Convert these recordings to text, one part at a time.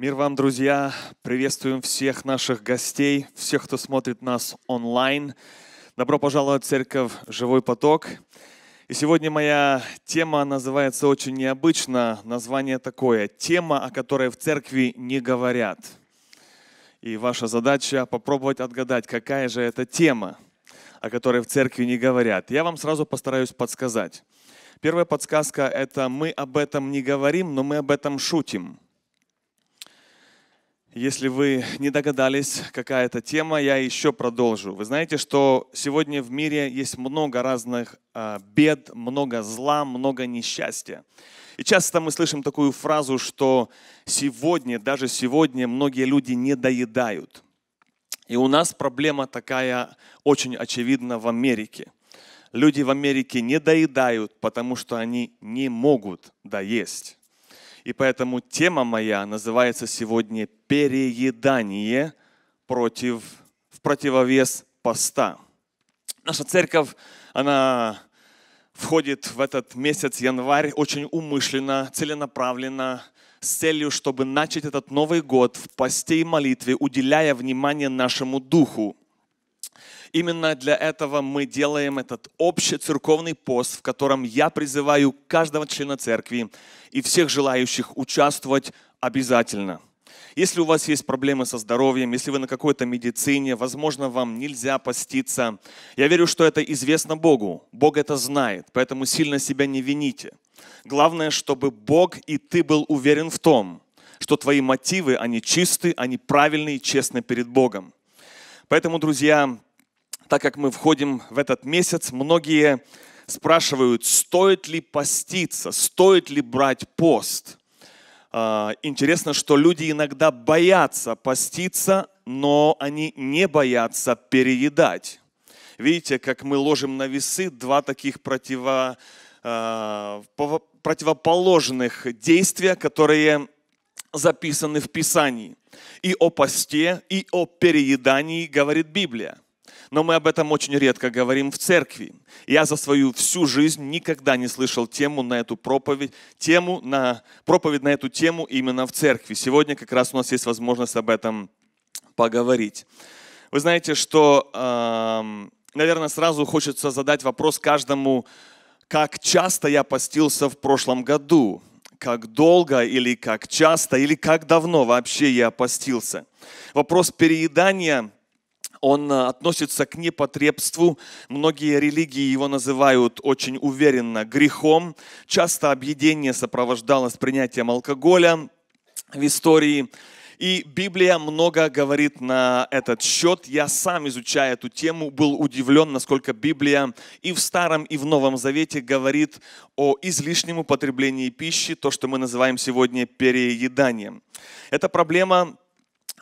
Мир вам, друзья! Приветствуем всех наших гостей, всех, кто смотрит нас онлайн. Добро пожаловать в церковь «Живой поток». И сегодня моя тема называется очень необычно. Название такое – тема, о которой в церкви не говорят. И ваша задача – попробовать отгадать, какая же это тема, о которой в церкви не говорят. Я вам сразу постараюсь подсказать. Первая подсказка – это мы об этом не говорим, но мы об этом шутим – если вы не догадались, какая это тема, я еще продолжу. Вы знаете, что сегодня в мире есть много разных а, бед, много зла, много несчастья. И часто мы слышим такую фразу, что сегодня, даже сегодня многие люди не доедают. И у нас проблема такая очень очевидна в Америке. Люди в Америке не доедают, потому что они не могут доесть. И поэтому тема моя называется сегодня «Переедание против, в противовес поста». Наша церковь, она входит в этот месяц январь очень умышленно, целенаправленно, с целью, чтобы начать этот Новый год в посте и молитве, уделяя внимание нашему духу. Именно для этого мы делаем этот общий церковный пост, в котором я призываю каждого члена церкви и всех желающих участвовать обязательно. Если у вас есть проблемы со здоровьем, если вы на какой-то медицине, возможно, вам нельзя поститься. Я верю, что это известно Богу. Бог это знает, поэтому сильно себя не вините. Главное, чтобы Бог и ты был уверен в том, что твои мотивы, они чисты, они правильные и честны перед Богом. Поэтому, друзья, так как мы входим в этот месяц, многие спрашивают, стоит ли поститься, стоит ли брать пост. А, интересно, что люди иногда боятся поститься, но они не боятся переедать. Видите, как мы ложим на весы два таких противо, а, противоположных действия, которые записаны в Писании. И о посте, и о переедании говорит Библия но мы об этом очень редко говорим в церкви. Я за свою всю жизнь никогда не слышал тему на эту проповедь, тему на, проповедь на эту тему именно в церкви. Сегодня как раз у нас есть возможность об этом поговорить. Вы знаете, что, э, наверное, сразу хочется задать вопрос каждому, как часто я постился в прошлом году, как долго или как часто, или как давно вообще я постился. Вопрос переедания он э, относится к непотребству. Многие религии его называют очень уверенно грехом. Часто объедение сопровождалось принятием алкоголя в истории. И Библия много говорит на этот счет. Я сам, изучая эту тему, был удивлен, насколько Библия и в Старом, и в Новом Завете говорит о излишнем употреблении пищи, то, что мы называем сегодня перееданием. Эта проблема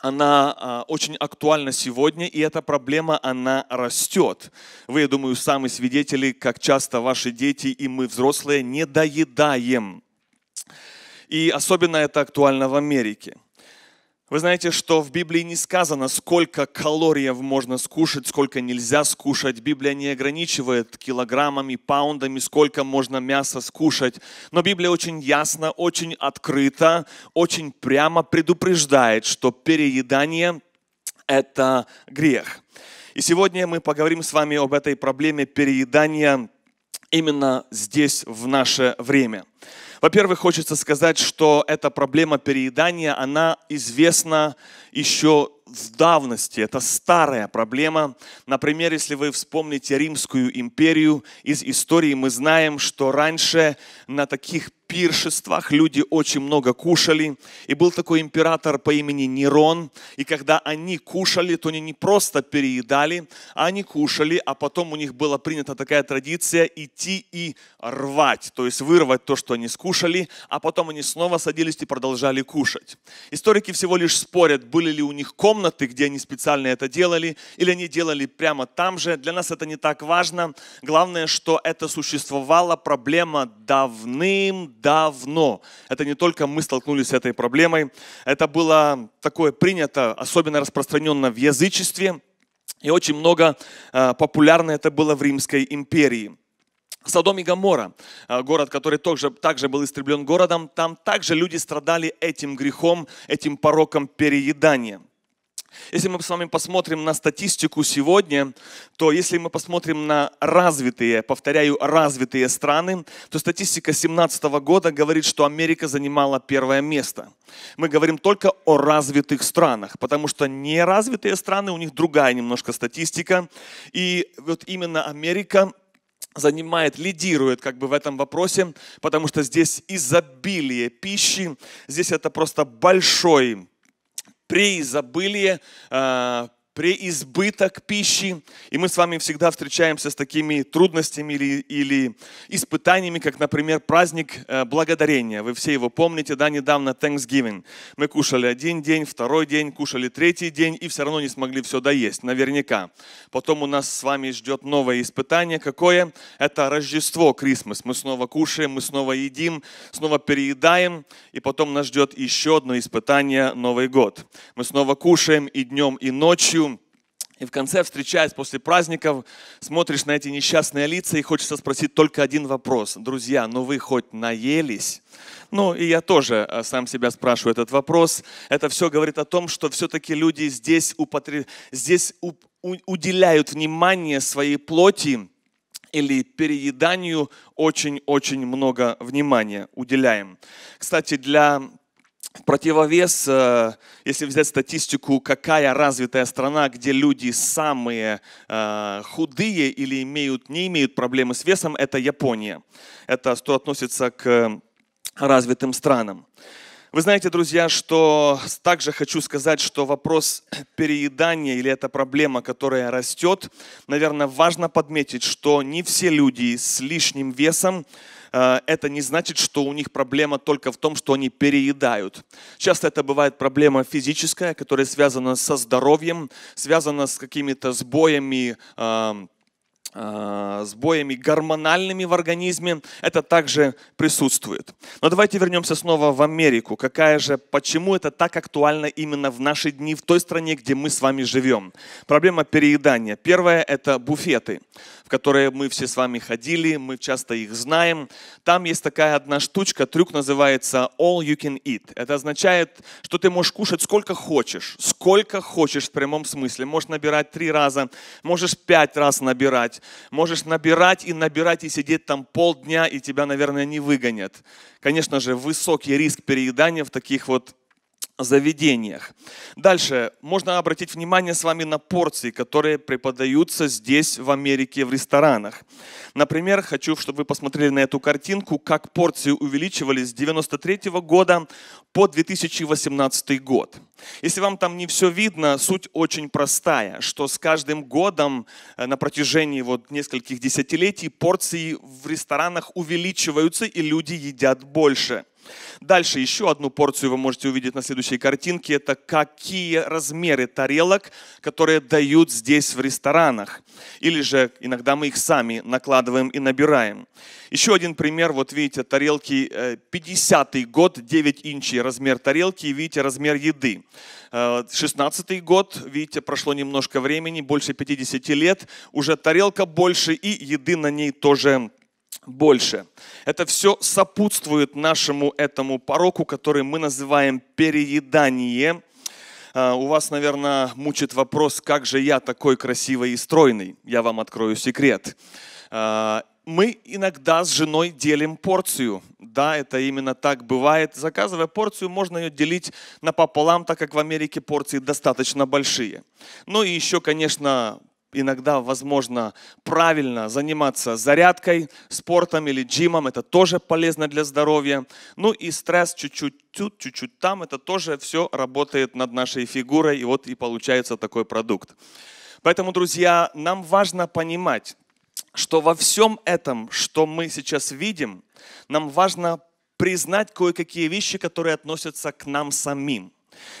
она а, очень актуальна сегодня, и эта проблема, она растет. Вы, я думаю, сами свидетели, как часто ваши дети и мы, взрослые, не доедаем. И особенно это актуально в Америке. Вы знаете, что в Библии не сказано, сколько калорий можно скушать, сколько нельзя скушать. Библия не ограничивает килограммами, паундами, сколько можно мяса скушать. Но Библия очень ясно, очень открыто, очень прямо предупреждает, что переедание – это грех. И сегодня мы поговорим с вами об этой проблеме переедания именно здесь, в наше время. Во-первых, хочется сказать, что эта проблема переедания, она известна еще в давности. Это старая проблема. Например, если вы вспомните Римскую империю, из истории мы знаем, что раньше на таких пиршествах, люди очень много кушали. И был такой император по имени Нерон. И когда они кушали, то они не просто переедали, а они кушали, а потом у них была принята такая традиция идти и рвать, то есть вырвать то, что они скушали, а потом они снова садились и продолжали кушать. Историки всего лишь спорят, были ли у них комнаты, где они специально это делали, или они делали прямо там же. Для нас это не так важно. Главное, что это существовала проблема давным давно. Это не только мы столкнулись с этой проблемой, это было такое принято, особенно распространенно в язычестве, и очень много э, популярно это было в Римской империи. Содом и Гамора, э, город, который также, также был истреблен городом, там также люди страдали этим грехом, этим пороком переедания. Если мы с вами посмотрим на статистику сегодня, то если мы посмотрим на развитые, повторяю, развитые страны, то статистика 2017 года говорит, что Америка занимала первое место. Мы говорим только о развитых странах, потому что неразвитые страны, у них другая немножко статистика. И вот именно Америка занимает, лидирует как бы в этом вопросе, потому что здесь изобилие пищи, здесь это просто большой преизабыли, а, преизбыток пищи. И мы с вами всегда встречаемся с такими трудностями или, или испытаниями, как, например, праздник э, благодарения. Вы все его помните, да, недавно Thanksgiving. Мы кушали один день, второй день, кушали третий день и все равно не смогли все доесть, наверняка. Потом у нас с вами ждет новое испытание. Какое? Это Рождество, Крисмас. Мы снова кушаем, мы снова едим, снова переедаем. И потом нас ждет еще одно испытание, Новый год. Мы снова кушаем и днем, и ночью и в конце, встречаясь после праздников, смотришь на эти несчастные лица и хочется спросить только один вопрос. Друзья, ну вы хоть наелись? Ну и я тоже э, сам себя спрашиваю этот вопрос. Это все говорит о том, что все-таки люди здесь, употреб... здесь у... У... уделяют внимание своей плоти или перееданию очень-очень много внимания уделяем. Кстати, для в противовес, э, если взять статистику, какая развитая страна, где люди самые э, худые или имеют, не имеют проблемы с весом, это Япония. Это что относится к развитым странам. Вы знаете, друзья, что также хочу сказать, что вопрос переедания или эта проблема, которая растет, наверное, важно подметить, что не все люди с лишним весом Э, это не значит, что у них проблема только в том, что они переедают. Часто это бывает проблема физическая, которая связана со здоровьем, связана с какими-то сбоями э, э, сбоями гормональными в организме, это также присутствует. Но давайте вернемся снова в Америку. Какая же, почему это так актуально именно в наши дни, в той стране, где мы с вами живем? Проблема переедания. Первое – это буфеты в которые мы все с вами ходили, мы часто их знаем. Там есть такая одна штучка, трюк называется All You Can Eat. Это означает, что ты можешь кушать сколько хочешь, сколько хочешь в прямом смысле. Можешь набирать три раза, можешь пять раз набирать, можешь набирать и набирать и сидеть там полдня, и тебя, наверное, не выгонят. Конечно же, высокий риск переедания в таких вот заведениях. Дальше можно обратить внимание с вами на порции, которые преподаются здесь, в Америке, в ресторанах. Например, хочу, чтобы вы посмотрели на эту картинку, как порции увеличивались с 93 года по 2018 год. Если вам там не все видно, суть очень простая, что с каждым годом э, на протяжении вот нескольких десятилетий порции в ресторанах увеличиваются и люди едят больше. Дальше еще одну порцию вы можете увидеть на следующей картинке. Это какие размеры тарелок, которые дают здесь в ресторанах. Или же иногда мы их сами накладываем и набираем. Еще один пример. Вот видите, тарелки 50-й э, год, 9 инчей размер тарелки. И видите размер еды. 16-й э, год, видите, прошло немножко времени, больше 50 лет. Уже тарелка больше и еды на ней тоже больше. Это все сопутствует нашему этому пороку, который мы называем переедание. А, у вас, наверное, мучит вопрос, как же я такой красивый и стройный? Я вам открою секрет. А, мы иногда с женой делим порцию. Да, это именно так бывает. Заказывая порцию, можно ее делить напополам, так как в Америке порции достаточно большие. Ну и еще, конечно, иногда возможно правильно заниматься зарядкой, спортом или джимом, это тоже полезно для здоровья. Ну и стресс чуть-чуть тут, чуть-чуть там, это тоже все работает над нашей фигурой, и вот и получается такой продукт. Поэтому, друзья, нам важно понимать, что во всем этом, что мы сейчас видим, нам важно признать кое-какие вещи, которые относятся к нам самим.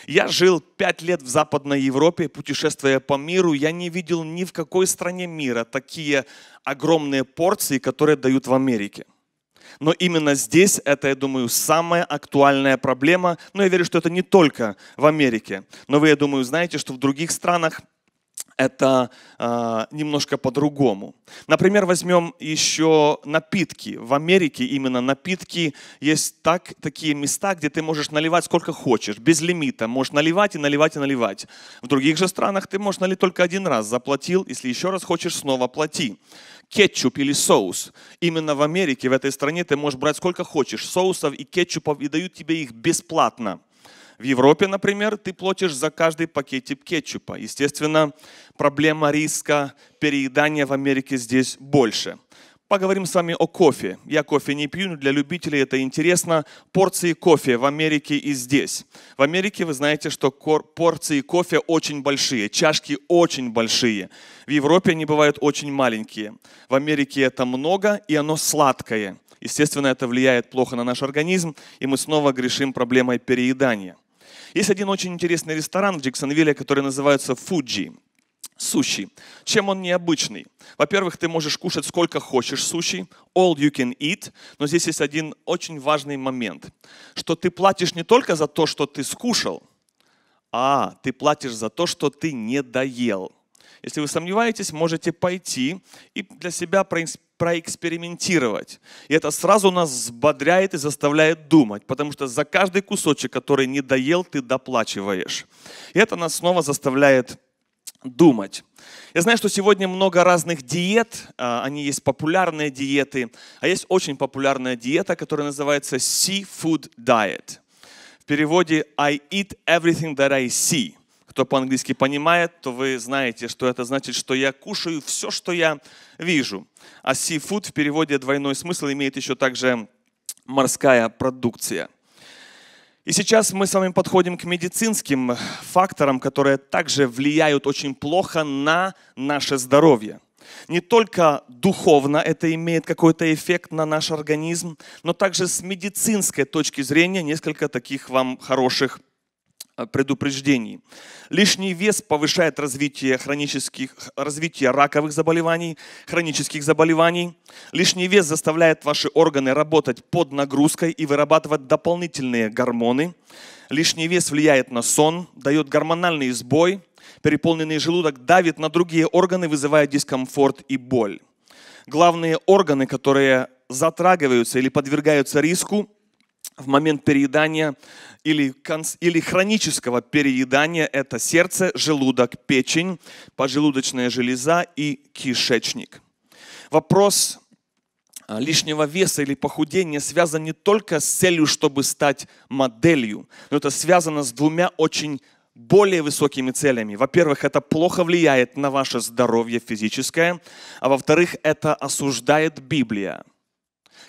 Я жил пять лет в Западной Европе, путешествуя по миру. Я не видел ни в какой стране мира такие огромные порции, которые дают в Америке. Но именно здесь это, я думаю, самая актуальная проблема. Но я верю, что это не только в Америке. Но вы, я думаю, знаете, что в других странах это э, немножко по-другому. Например, возьмем еще напитки. В Америке именно напитки есть так, такие места, где ты можешь наливать сколько хочешь, без лимита. Можешь наливать и наливать и наливать. В других же странах ты можешь налить только один раз. Заплатил, если еще раз хочешь, снова плати. Кетчуп или соус. Именно в Америке, в этой стране ты можешь брать сколько хочешь соусов и кетчупов и дают тебе их бесплатно. В Европе, например, ты платишь за каждый пакетик кетчупа. Естественно, проблема риска переедания в Америке здесь больше. Поговорим с вами о кофе. Я кофе не пью, но для любителей это интересно. Порции кофе в Америке и здесь. В Америке вы знаете, что порции кофе очень большие, чашки очень большие. В Европе они бывают очень маленькие. В Америке это много, и оно сладкое. Естественно, это влияет плохо на наш организм, и мы снова грешим проблемой переедания. Есть один очень интересный ресторан в Джексонвилле, который называется «Фуджи» суши. Чем он необычный? Во-первых, ты можешь кушать сколько хочешь суши, all you can eat, но здесь есть один очень важный момент, что ты платишь не только за то, что ты скушал, а ты платишь за то, что ты не доел. Если вы сомневаетесь, можете пойти и для себя проинспектировать проэкспериментировать. И это сразу нас взбодряет и заставляет думать, потому что за каждый кусочек, который не доел, ты доплачиваешь. И это нас снова заставляет думать. Я знаю, что сегодня много разных диет, а, они есть популярные диеты, а есть очень популярная диета, которая называется Seafood Diet. В переводе I eat everything that I see. Кто по-английски понимает, то вы знаете, что это значит, что я кушаю все, что я вижу. А seafood в переводе двойной смысл имеет еще также морская продукция. И сейчас мы с вами подходим к медицинским факторам, которые также влияют очень плохо на наше здоровье. Не только духовно это имеет какой-то эффект на наш организм, но также с медицинской точки зрения несколько таких вам хороших Э, предупреждений. Лишний вес повышает развитие, хронических, развитие раковых заболеваний, хронических заболеваний. Лишний вес заставляет ваши органы работать под нагрузкой и вырабатывать дополнительные гормоны. Лишний вес влияет на сон, дает гормональный сбой, переполненный желудок давит на другие органы, вызывая дискомфорт и боль. Главные органы, которые затрагиваются или подвергаются риску в момент переедания, или, или хронического переедания – это сердце, желудок, печень, поджелудочная железа и кишечник. Вопрос а, лишнего веса или похудения связан не только с целью, чтобы стать моделью, но это связано с двумя очень более высокими целями. Во-первых, это плохо влияет на ваше здоровье физическое, а во-вторых, это осуждает Библия.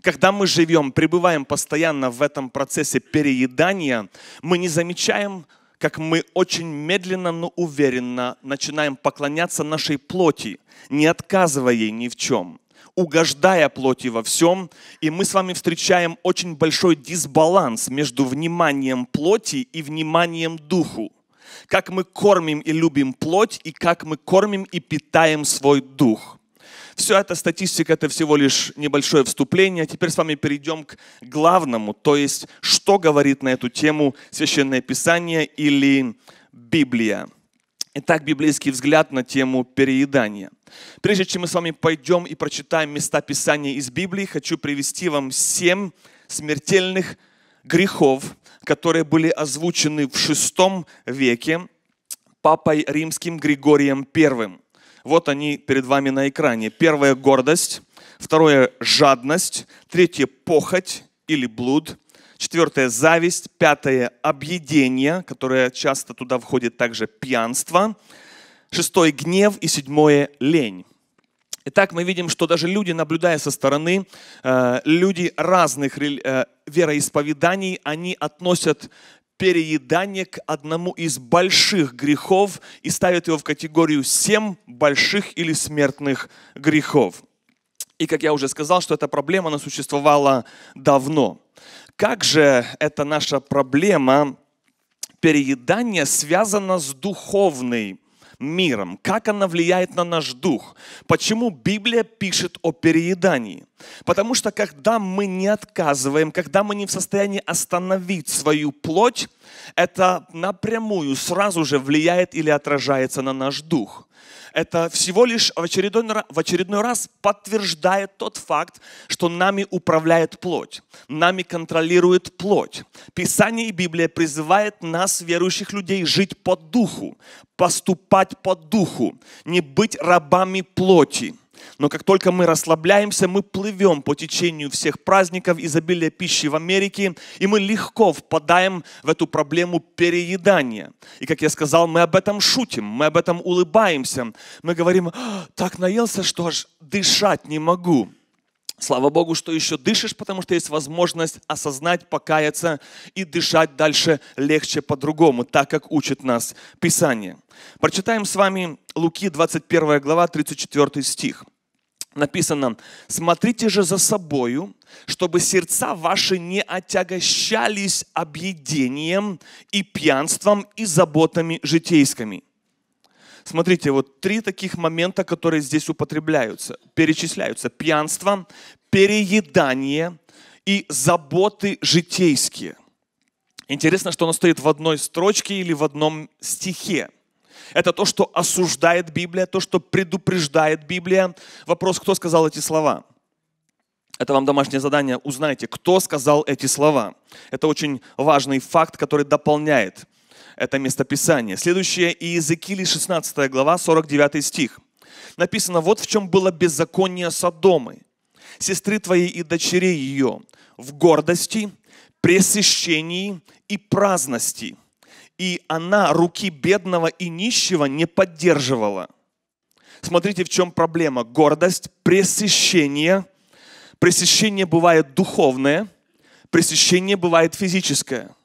Когда мы живем, пребываем постоянно в этом процессе переедания, мы не замечаем, как мы очень медленно, но уверенно начинаем поклоняться нашей плоти, не отказывая ей ни в чем угождая плоти во всем, и мы с вами встречаем очень большой дисбаланс между вниманием плоти и вниманием духу. Как мы кормим и любим плоть, и как мы кормим и питаем свой дух. Все это статистика, это всего лишь небольшое вступление. Теперь с вами перейдем к главному, то есть что говорит на эту тему Священное Писание или Библия. Итак, библейский взгляд на тему переедания. Прежде чем мы с вами пойдем и прочитаем места Писания из Библии, хочу привести вам семь смертельных грехов, которые были озвучены в VI веке папой римским Григорием Первым. Вот они перед вами на экране. Первое – гордость. Второе – жадность. Третье – похоть или блуд. Четвертое – зависть. Пятое – объедение, которое часто туда входит также пьянство. Шестое – гнев. И седьмое – лень. Итак, мы видим, что даже люди, наблюдая со стороны, э, люди разных э, вероисповеданий, они относят переедание к одному из больших грехов и ставит его в категорию семь больших или смертных грехов. И, как я уже сказал, что эта проблема, она существовала давно. Как же эта наша проблема переедания связана с духовной миром, как она влияет на наш дух, почему Библия пишет о переедании. Потому что когда мы не отказываем, когда мы не в состоянии остановить свою плоть, это напрямую сразу же влияет или отражается на наш дух это всего лишь в очередной, в очередной раз подтверждает тот факт, что нами управляет плоть, нами контролирует плоть. Писание и Библия призывает нас, верующих людей, жить по духу, поступать по духу, не быть рабами плоти. Но как только мы расслабляемся, мы плывем по течению всех праздников изобилия пищи в Америке, и мы легко впадаем в эту проблему переедания. И, как я сказал, мы об этом шутим, мы об этом улыбаемся. Мы говорим, «А, так наелся, что аж дышать не могу. Слава Богу, что еще дышишь, потому что есть возможность осознать, покаяться и дышать дальше легче по-другому, так как учит нас Писание. Прочитаем с вами Луки 21 глава 34 стих. Написано, «Смотрите же за собою, чтобы сердца ваши не отягощались объедением и пьянством и заботами житейскими» Смотрите, вот три таких момента, которые здесь употребляются, перечисляются. Пьянство, переедание и заботы житейские. Интересно, что оно стоит в одной строчке или в одном стихе. Это то, что осуждает Библия, то, что предупреждает Библия. Вопрос, кто сказал эти слова? Это вам домашнее задание. Узнайте, кто сказал эти слова. Это очень важный факт, который дополняет это местописание. Следующее Иезекииле 16 глава, 49 стих. Написано, вот в чем было беззаконие Содомы, сестры твоей и дочерей ее, в гордости, пресыщении и праздности. И она руки бедного и нищего не поддерживала. Смотрите, в чем проблема. Гордость, пресыщение. Пресыщение бывает духовное, пресыщение бывает физическое –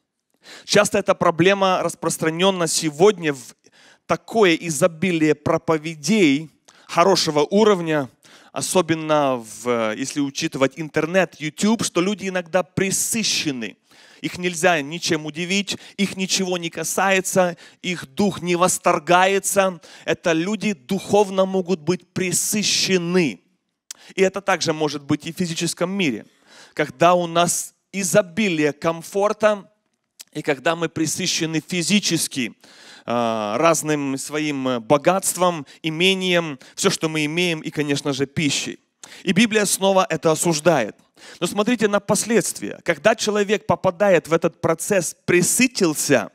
Часто эта проблема распространена сегодня в такое изобилие проповедей хорошего уровня, особенно в, если учитывать интернет, YouTube, что люди иногда присыщены. Их нельзя ничем удивить, их ничего не касается, их дух не восторгается. Это люди духовно могут быть присыщены. И это также может быть и в физическом мире. Когда у нас изобилие комфорта, и когда мы присыщены физически а, разным своим э, богатством, имением, все, что мы имеем, и, конечно же, пищей. И Библия снова это осуждает. Но смотрите на последствия. Когда человек попадает в этот процесс, присытился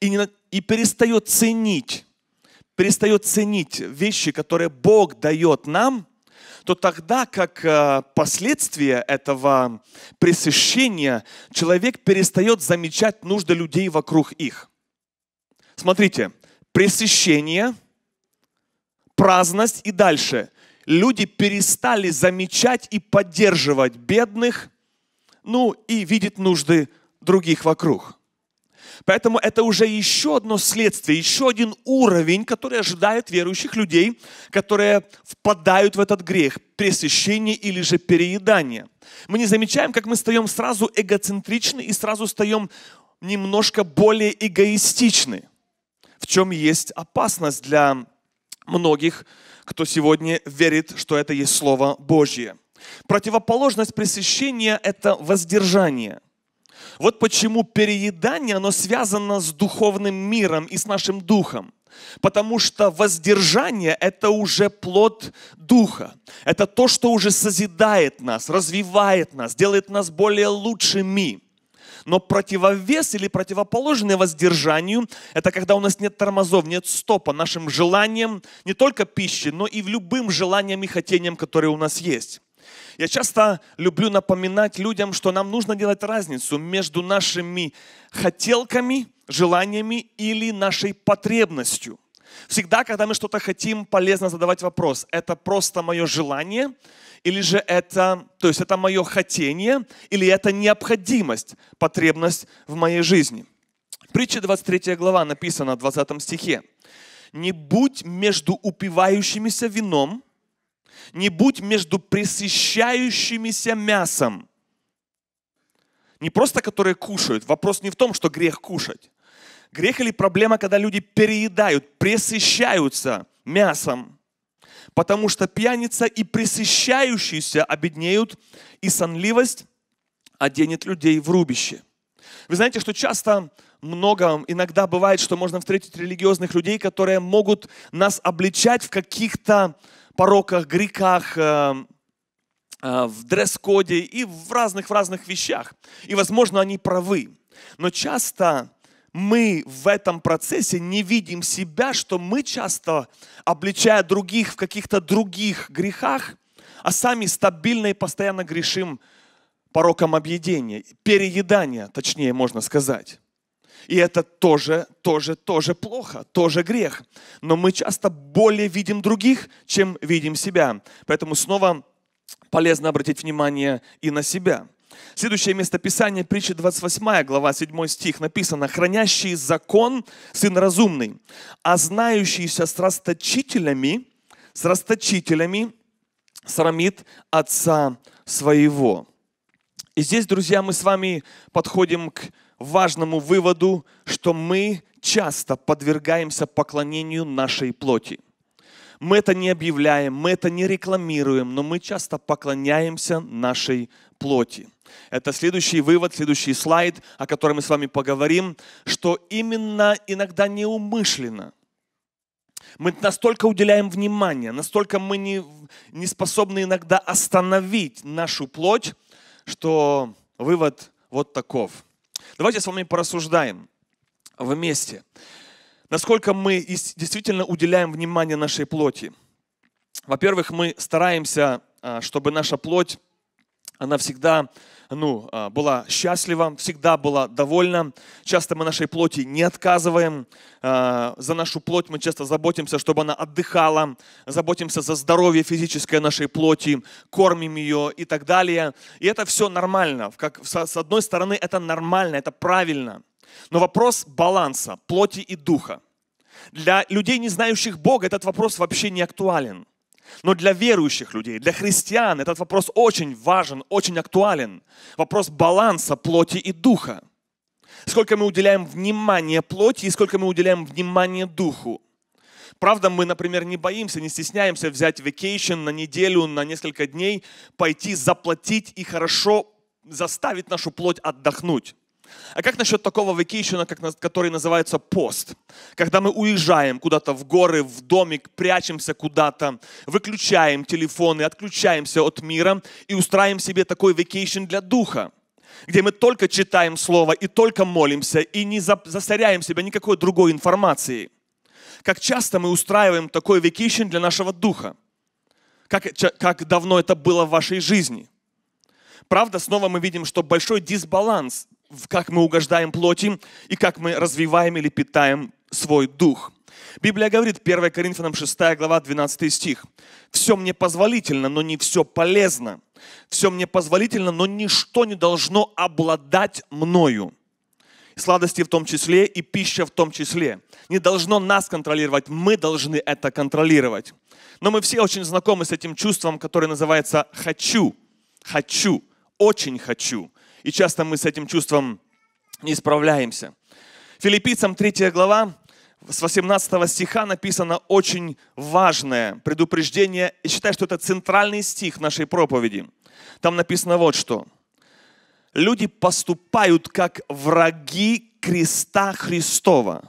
и, не, и перестает ценить, перестает ценить вещи, которые Бог дает нам – то тогда, как э, последствия этого пресыщения, человек перестает замечать нужды людей вокруг их. Смотрите, пресыщение, праздность и дальше. Люди перестали замечать и поддерживать бедных, ну и видеть нужды других вокруг. Поэтому это уже еще одно следствие, еще один уровень, который ожидает верующих людей, которые впадают в этот грех, пресыщение или же переедание. Мы не замечаем, как мы стаем сразу эгоцентричны и сразу стаем немножко более эгоистичны, в чем есть опасность для многих, кто сегодня верит, что это есть Слово Божье. Противоположность пресыщения – это воздержание – вот почему переедание, оно связано с духовным миром и с нашим духом. Потому что воздержание – это уже плод Духа. Это то, что уже созидает нас, развивает нас, делает нас более лучшими. Но противовес или противоположное воздержанию – это когда у нас нет тормозов, нет стопа нашим желаниям не только пищи, но и в любым желаниям и хотениям, которые у нас есть. Я часто люблю напоминать людям, что нам нужно делать разницу между нашими хотелками, желаниями или нашей потребностью. Всегда, когда мы что-то хотим, полезно задавать вопрос, это просто мое желание, или же это, то есть это мое хотение, или это необходимость, потребность в моей жизни. Притча 23 глава написана в 20 стихе. «Не будь между упивающимися вином не будь между пресыщающимися мясом. Не просто которые кушают. Вопрос не в том, что грех кушать. Грех или проблема, когда люди переедают, пресыщаются мясом. Потому что пьяница и пресыщающиеся обеднеют, и сонливость оденет людей в рубище. Вы знаете, что часто много, иногда бывает, что можно встретить религиозных людей, которые могут нас обличать в каких-то пороках, грехах, э, э, в дресс-коде и в разных-разных в вещах. И, возможно, они правы. Но часто мы в этом процессе не видим себя, что мы часто, обличая других в каких-то других грехах, а сами стабильно и постоянно грешим пороком объедения, переедания, точнее можно сказать. И это тоже, тоже, тоже плохо, тоже грех. Но мы часто более видим других, чем видим себя. Поэтому снова полезно обратить внимание и на себя. Следующее местописание, притча 28, глава 7 стих, написано, «Хранящий закон, сын разумный, а знающийся с расточителями, с расточителями срамит отца своего». И здесь, друзья, мы с вами подходим к важному выводу, что мы часто подвергаемся поклонению нашей плоти. Мы это не объявляем, мы это не рекламируем, но мы часто поклоняемся нашей плоти. Это следующий вывод, следующий слайд, о котором мы с вами поговорим, что именно иногда неумышленно мы настолько уделяем внимание, настолько мы не, не способны иногда остановить нашу плоть, что вывод вот таков. Давайте с вами порассуждаем вместе, насколько мы действительно уделяем внимание нашей плоти. Во-первых, мы стараемся, а, чтобы наша плоть, она всегда ну, а, была счастлива, всегда была довольна. Часто мы нашей плоти не отказываем. А, за нашу плоть мы часто заботимся, чтобы она отдыхала, заботимся за здоровье физическое нашей плоти, кормим ее и так далее. И это все нормально. Как, с одной стороны, это нормально, это правильно. Но вопрос баланса плоти и духа. Для людей, не знающих Бога, этот вопрос вообще не актуален. Но для верующих людей, для христиан этот вопрос очень важен, очень актуален. Вопрос баланса плоти и духа. Сколько мы уделяем внимания плоти и сколько мы уделяем внимания духу. Правда, мы, например, не боимся, не стесняемся взять vacation на неделю, на несколько дней, пойти заплатить и хорошо заставить нашу плоть отдохнуть. А как насчет такого вакейшена, который называется пост? Когда мы уезжаем куда-то в горы, в домик, прячемся куда-то, выключаем телефоны, отключаемся от мира и устраиваем себе такой вакейшн для духа, где мы только читаем Слово и только молимся, и не засоряем себя никакой другой информацией. Как часто мы устраиваем такой вакейшн для нашего духа? Как, как давно это было в вашей жизни? Правда, снова мы видим, что большой дисбаланс как мы угождаем плоти и как мы развиваем или питаем свой дух. Библия говорит, 1 Коринфянам 6 глава 12 стих. «Все мне позволительно, но не все полезно. Все мне позволительно, но ничто не должно обладать мною. Сладости в том числе и пища в том числе. Не должно нас контролировать, мы должны это контролировать. Но мы все очень знакомы с этим чувством, которое называется «хочу». «Хочу», «очень хочу» и часто мы с этим чувством не справляемся. Филиппийцам 3 глава, с 18 стиха написано очень важное предупреждение. Я считаю, что это центральный стих нашей проповеди. Там написано вот что. Люди поступают как враги креста Христова.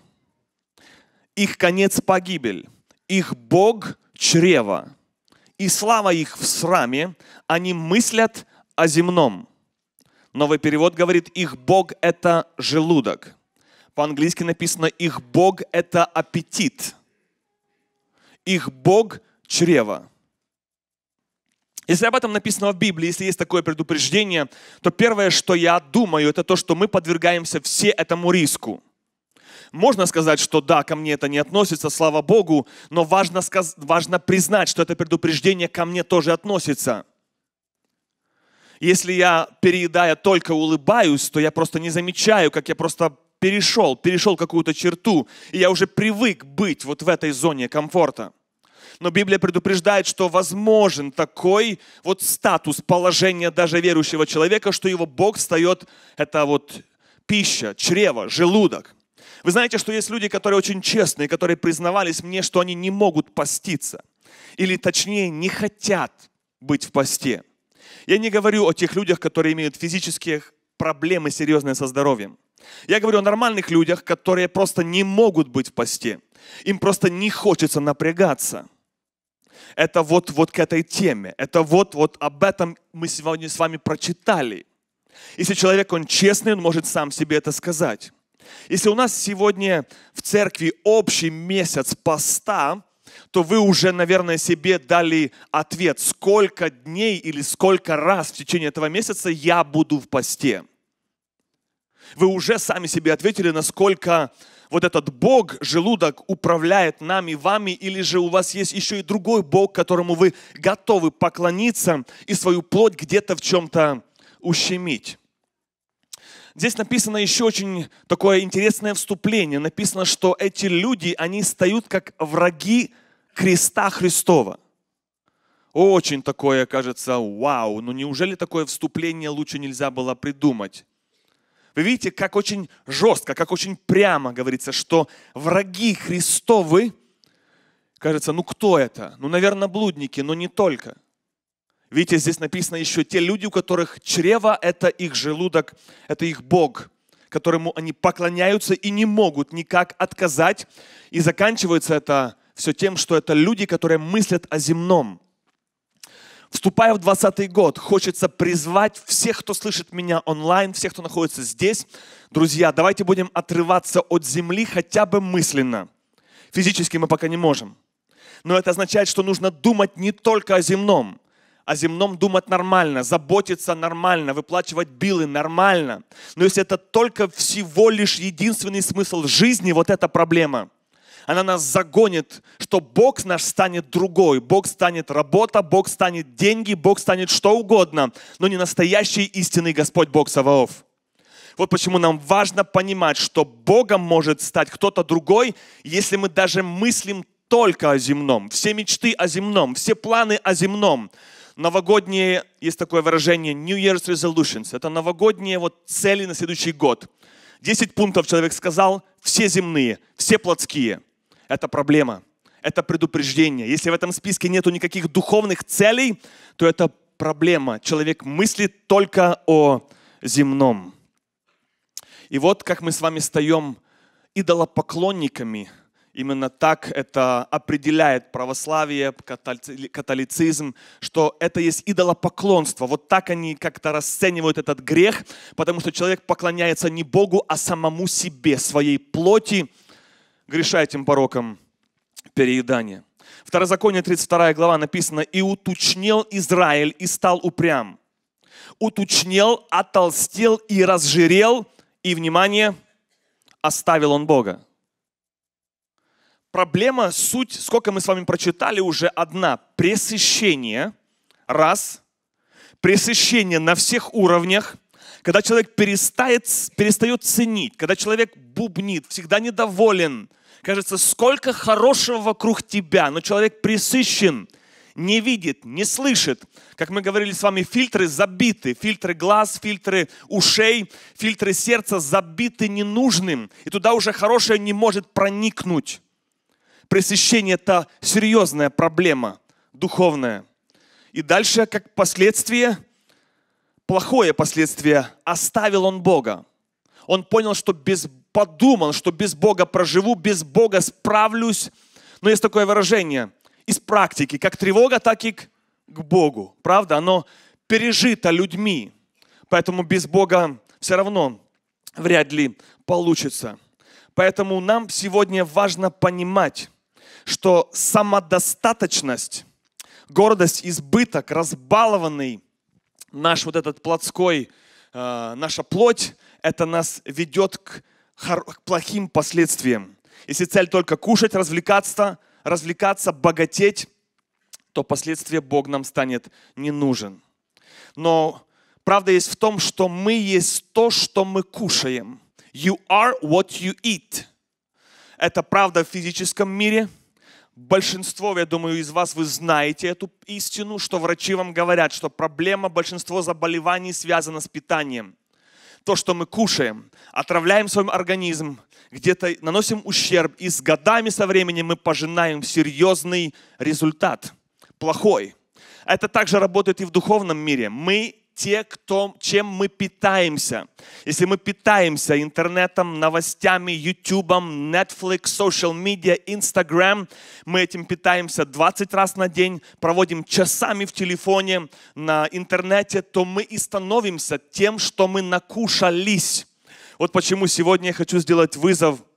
Их конец погибель, их Бог чрево, и слава их в сраме, они мыслят о земном. Новый перевод говорит, их бог – это желудок. По-английски написано, их бог – это аппетит. Их бог – чрево. Если об этом написано в Библии, если есть такое предупреждение, то первое, что я думаю, это то, что мы подвергаемся все этому риску. Можно сказать, что да, ко мне это не относится, слава Богу, но важно, сказ... важно признать, что это предупреждение ко мне тоже относится – если я, переедая, только улыбаюсь, то я просто не замечаю, как я просто перешел, перешел какую-то черту, и я уже привык быть вот в этой зоне комфорта. Но Библия предупреждает, что возможен такой вот статус, положение даже верующего человека, что его Бог встает, это вот пища, чрево, желудок. Вы знаете, что есть люди, которые очень честные, которые признавались мне, что они не могут поститься. Или точнее, не хотят быть в посте. Я не говорю о тех людях, которые имеют физические проблемы серьезные со здоровьем. Я говорю о нормальных людях, которые просто не могут быть в посте. Им просто не хочется напрягаться. Это вот, вот к этой теме. Это вот, вот об этом мы сегодня с вами прочитали. Если человек, он честный, он может сам себе это сказать. Если у нас сегодня в церкви общий месяц поста, то вы уже, наверное, себе дали ответ, сколько дней или сколько раз в течение этого месяца я буду в посте. Вы уже сами себе ответили, насколько вот этот Бог, желудок, управляет нами, вами, или же у вас есть еще и другой Бог, которому вы готовы поклониться и свою плоть где-то в чем-то ущемить. Здесь написано еще очень такое интересное вступление. Написано, что эти люди, они стают как враги креста Христова. Очень такое, кажется, вау, ну неужели такое вступление лучше нельзя было придумать? Вы видите, как очень жестко, как очень прямо говорится, что враги Христовы, кажется, ну кто это? Ну, наверное, блудники, но не только. Видите, здесь написано еще те люди, у которых чрево – это их желудок, это их Бог, которому они поклоняются и не могут никак отказать. И заканчивается это все тем, что это люди, которые мыслят о земном. Вступая в 20 год, хочется призвать всех, кто слышит меня онлайн, всех, кто находится здесь. Друзья, давайте будем отрываться от земли хотя бы мысленно. Физически мы пока не можем. Но это означает, что нужно думать не только о земном – о земном думать нормально, заботиться нормально, выплачивать билы нормально. Но если это только всего лишь единственный смысл жизни, вот эта проблема она нас загонит, что Бог наш станет другой. Бог станет работа, Бог станет деньги, Бог станет что угодно, но не настоящий истинный Господь Бог Саваоф. Вот почему нам важно понимать, что Богом может стать кто-то другой, если мы даже мыслим только о земном. Все мечты о земном, все планы о земном. Новогодние, есть такое выражение, New Year's Resolutions. Это новогодние вот цели на следующий год. Десять пунктов человек сказал, все земные, все плотские – это проблема, это предупреждение. Если в этом списке нету никаких духовных целей, то это проблема. Человек мыслит только о земном. И вот как мы с вами стаем идолопоклонниками, именно так это определяет православие, католицизм, что это есть идолопоклонство. Вот так они как-то расценивают этот грех, потому что человек поклоняется не Богу, а самому себе, своей плоти, греша этим пороком переедания. Второзаконие 32 глава написано, «И уточнел Израиль, и стал упрям, уточнел, оттолстел и разжирел, и, внимание, оставил он Бога». Проблема, суть, сколько мы с вами прочитали, уже одна. Пресыщение, раз. Пресыщение на всех уровнях, когда человек перестает, перестает ценить, когда человек бубнит, всегда недоволен. Кажется, сколько хорошего вокруг тебя, но человек присыщен, не видит, не слышит. Как мы говорили с вами, фильтры забиты, фильтры глаз, фильтры ушей, фильтры сердца забиты ненужным, и туда уже хорошее не может проникнуть. Пресыщение – это серьезная проблема духовная. И дальше, как последствие – плохое последствие, оставил он Бога. Он понял, что без, подумал, что без Бога проживу, без Бога справлюсь. Но есть такое выражение из практики, как тревога, так и к, к Богу. Правда, оно пережито людьми. Поэтому без Бога все равно вряд ли получится. Поэтому нам сегодня важно понимать, что самодостаточность, гордость, избыток, разбалованный наш вот этот плотской, э, наша плоть, это нас ведет к, к плохим последствиям. Если цель только кушать, развлекаться, развлекаться, богатеть, то последствия Бог нам станет не нужен. Но правда есть в том, что мы есть то, что мы кушаем. You are what you eat. Это правда в физическом мире – Большинство, я думаю, из вас, вы знаете эту истину, что врачи вам говорят, что проблема большинства заболеваний связана с питанием. То, что мы кушаем, отравляем свой организм, где-то наносим ущерб, и с годами, со временем мы пожинаем серьезный результат, плохой. Это также работает и в духовном мире. Мы те, кто, чем мы питаемся. Если мы питаемся интернетом, новостями, ютубом, Netflix, social media, Instagram, мы этим питаемся 20 раз на день, проводим часами в телефоне, на интернете, то мы и становимся тем, что мы накушались. Вот почему сегодня я хочу сделать вызов –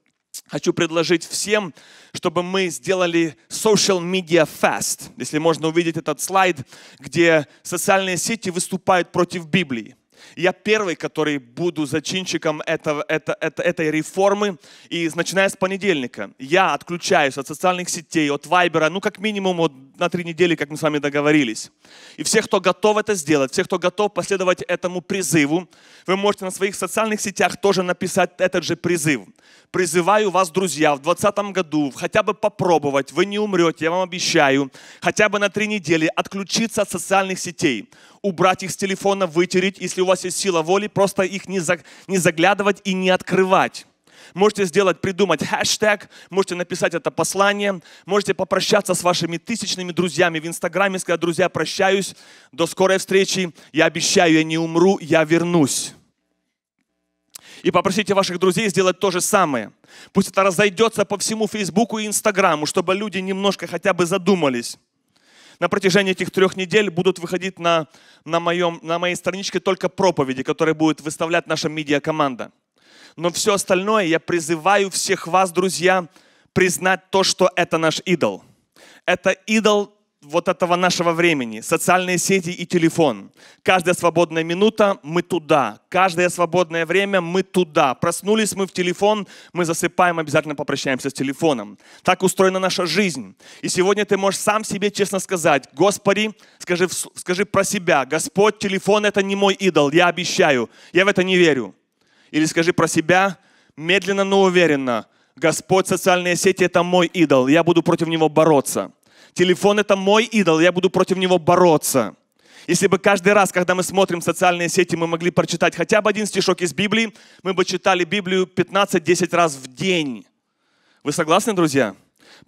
хочу предложить всем, чтобы мы сделали social media fast. Если можно увидеть этот слайд, где социальные сети выступают против Библии. Я первый, который буду зачинщиком этого, это, это, этой реформы. И начиная с понедельника я отключаюсь от социальных сетей, от Вайбера, ну как минимум от, на три недели, как мы с вами договорились. И все, кто готов это сделать, все, кто готов последовать этому призыву, вы можете на своих социальных сетях тоже написать этот же призыв. Призываю вас, друзья, в 2020 году хотя бы попробовать, вы не умрете, я вам обещаю, хотя бы на три недели отключиться от социальных сетей, убрать их с телефона, вытереть, если у вас есть сила воли, просто их не, за, не заглядывать и не открывать. Можете сделать, придумать хэштег, можете написать это послание, можете попрощаться с вашими тысячными друзьями в Инстаграме, сказать, друзья, прощаюсь, до скорой встречи, я обещаю, я не умру, я вернусь и попросите ваших друзей сделать то же самое. Пусть это разойдется по всему Фейсбуку и Инстаграму, чтобы люди немножко хотя бы задумались на протяжении этих трех недель будут выходить на, на, моем, на моей страничке только проповеди, которые будет выставлять наша медиа-команда. Но все остальное я призываю всех вас, друзья, признать то, что это наш идол. Это идол вот этого нашего времени, социальные сети и телефон. Каждая свободная минута мы туда, каждое свободное время мы туда. Проснулись мы в телефон, мы засыпаем, обязательно попрощаемся с телефоном. Так устроена наша жизнь. И сегодня ты можешь сам себе честно сказать, Господи, скажи, скажи про себя, Господь, телефон это не мой идол, я обещаю, я в это не верю. Или скажи про себя, медленно, но уверенно, Господь, социальные сети это мой идол, я буду против него бороться. Телефон – это мой идол, я буду против него бороться. Если бы каждый раз, когда мы смотрим социальные сети, мы могли прочитать хотя бы один стишок из Библии, мы бы читали Библию 15-10 раз в день. Вы согласны, друзья?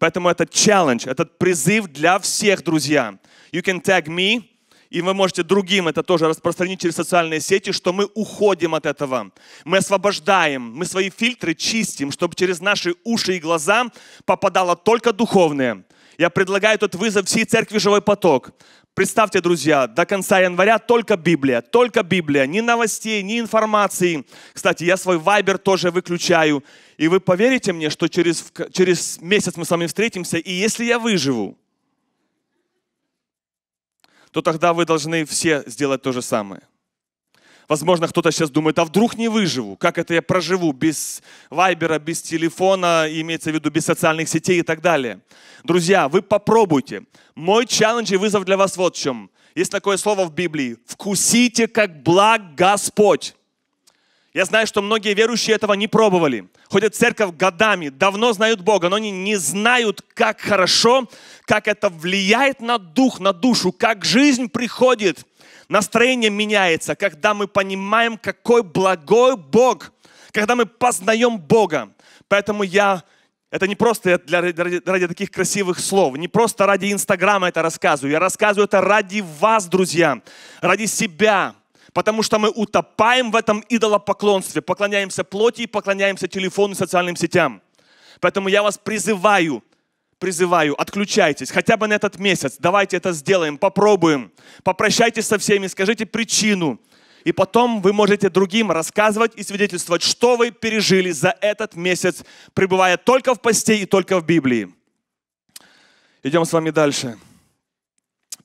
Поэтому этот челлендж, этот призыв для всех, друзья. You can tag me, и вы можете другим это тоже распространить через социальные сети, что мы уходим от этого. Мы освобождаем, мы свои фильтры чистим, чтобы через наши уши и глаза попадало только духовное. Я предлагаю этот вызов всей церкви «Живой поток». Представьте, друзья, до конца января только Библия, только Библия, ни новостей, ни информации. Кстати, я свой вайбер тоже выключаю. И вы поверите мне, что через, через месяц мы с вами встретимся, и если я выживу, то тогда вы должны все сделать то же самое. Возможно, кто-то сейчас думает, а вдруг не выживу? Как это я проживу без вайбера, без телефона, имеется в виду без социальных сетей и так далее? Друзья, вы попробуйте. Мой челлендж и вызов для вас вот в чем. Есть такое слово в Библии. «Вкусите, как благ Господь». Я знаю, что многие верующие этого не пробовали. Ходят в церковь годами, давно знают Бога, но они не знают, как хорошо, как это влияет на дух, на душу, как жизнь приходит, настроение меняется, когда мы понимаем, какой благой Бог, когда мы познаем Бога. Поэтому я это не просто для, ради, ради таких красивых слов, не просто ради Инстаграма это рассказываю. Я рассказываю это ради вас, друзья, ради себя. Потому что мы утопаем в этом идолопоклонстве, поклоняемся плоти и поклоняемся телефону и социальным сетям. Поэтому я вас призываю, призываю, отключайтесь хотя бы на этот месяц. Давайте это сделаем, попробуем. Попрощайтесь со всеми, скажите причину. И потом вы можете другим рассказывать и свидетельствовать, что вы пережили за этот месяц, пребывая только в посте и только в Библии. Идем с вами дальше.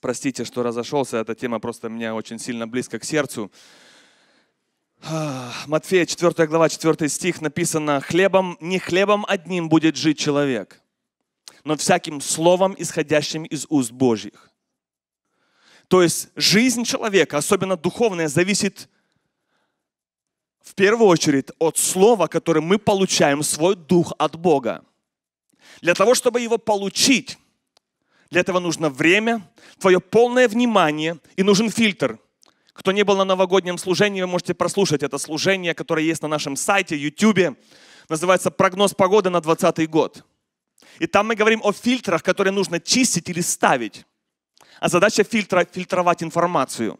Простите, что разошелся. Эта тема просто меня очень сильно близко к сердцу. А, Матфея 4 глава 4 стих написано, хлебом, не хлебом одним будет жить человек, но всяким словом, исходящим из уст Божьих. То есть жизнь человека, особенно духовная, зависит в первую очередь от слова, которое мы получаем, свой дух от Бога. Для того, чтобы его получить, для этого нужно время, твое полное внимание и нужен фильтр. Кто не был на новогоднем служении, вы можете прослушать это служение, которое есть на нашем сайте, YouTube. Называется «Прогноз погоды на 2020 год». И там мы говорим о фильтрах, которые нужно чистить или ставить. А задача фильтра – фильтровать информацию.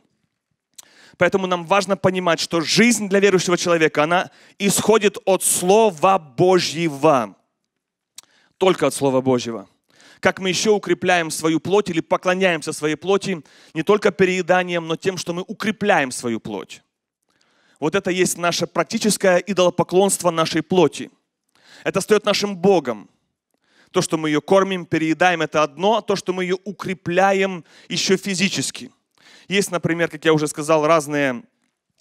Поэтому нам важно понимать, что жизнь для верующего человека, она исходит от Слова Божьего. Только от Слова Божьего. Как мы еще укрепляем свою плоть или поклоняемся своей плоти не только перееданием, но тем, что мы укрепляем свою плоть. Вот это есть наше практическое идолопоклонство нашей плоти. Это стоит нашим Богом. То, что мы ее кормим, переедаем, это одно, а то, что мы ее укрепляем еще физически. Есть, например, как я уже сказал, разные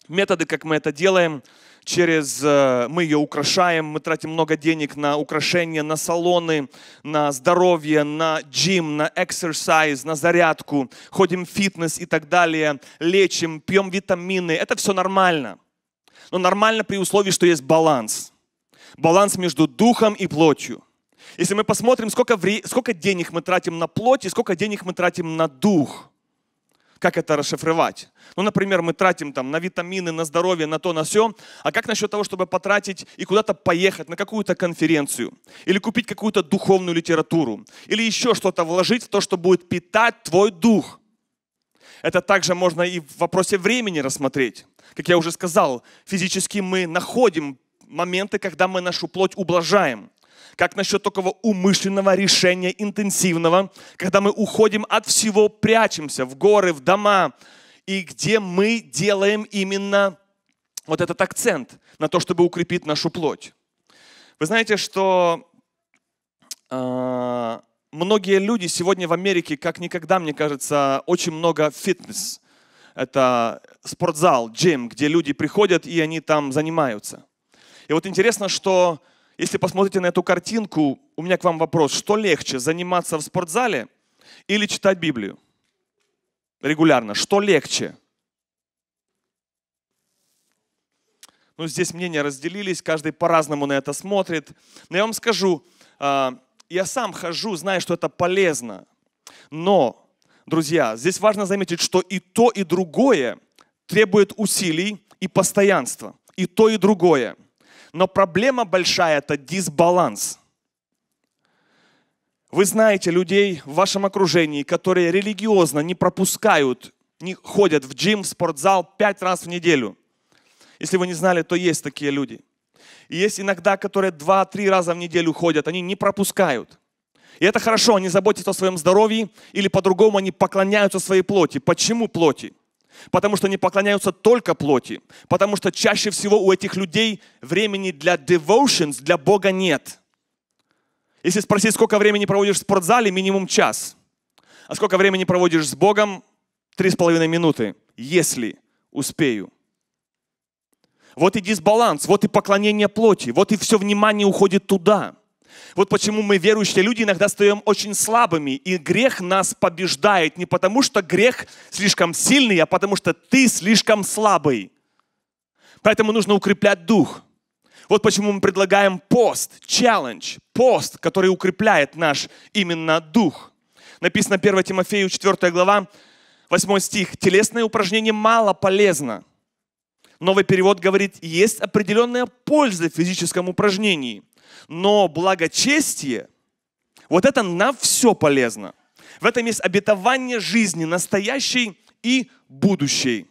методы, как мы это делаем. Через э, мы ее украшаем, мы тратим много денег на украшения, на салоны, на здоровье, на джим, на exercise, на зарядку, ходим в фитнес и так далее, лечим, пьем витамины. Это все нормально. Но нормально при условии, что есть баланс. Баланс между духом и плотью. Если мы посмотрим, сколько, вре... сколько денег мы тратим на плоть и сколько денег мы тратим на дух. Как это расшифровать? Ну, например, мы тратим там на витамины, на здоровье, на то, на все. А как насчет того, чтобы потратить и куда-то поехать, на какую-то конференцию? Или купить какую-то духовную литературу? Или еще что-то вложить в то, что будет питать твой дух? Это также можно и в вопросе времени рассмотреть. Как я уже сказал, физически мы находим моменты, когда мы нашу плоть ублажаем. Как насчет такого умышленного решения, интенсивного, когда мы уходим от всего, прячемся в горы, в дома, и где мы делаем именно вот этот акцент на то, чтобы укрепить нашу плоть. Вы знаете, что э, многие люди сегодня в Америке, как никогда, мне кажется, очень много фитнес. Это спортзал, джим, где люди приходят и они там занимаются. И вот интересно, что если посмотрите на эту картинку, у меня к вам вопрос. Что легче, заниматься в спортзале или читать Библию? Регулярно. Что легче? Ну, здесь мнения разделились, каждый по-разному на это смотрит. Но я вам скажу, а, я сам хожу, знаю, что это полезно. Но, друзья, здесь важно заметить, что и то, и другое требует усилий и постоянства. И то, и другое – но проблема большая – это дисбаланс. Вы знаете людей в вашем окружении, которые религиозно не пропускают, не ходят в джим, в спортзал пять раз в неделю. Если вы не знали, то есть такие люди. И есть иногда, которые два-три раза в неделю ходят, они не пропускают – и это хорошо, они заботятся о своем здоровье, или по-другому они поклоняются своей плоти. Почему плоти? потому что они поклоняются только плоти, потому что чаще всего у этих людей времени для devotions, для Бога нет. Если спросить, сколько времени проводишь в спортзале, минимум час. А сколько времени проводишь с Богом? Три с половиной минуты, если успею. Вот и дисбаланс, вот и поклонение плоти, вот и все внимание уходит туда – вот почему мы, верующие люди, иногда стоим очень слабыми, и грех нас побеждает не потому, что грех слишком сильный, а потому что ты слишком слабый. Поэтому нужно укреплять дух. Вот почему мы предлагаем пост, челлендж, пост, который укрепляет наш именно дух. Написано 1 Тимофею 4 глава, 8 стих. Телесное упражнение мало полезно. Новый перевод говорит, есть определенная польза в физическом упражнении – но благочестие, вот это на все полезно. В этом есть обетование жизни, настоящей и будущей.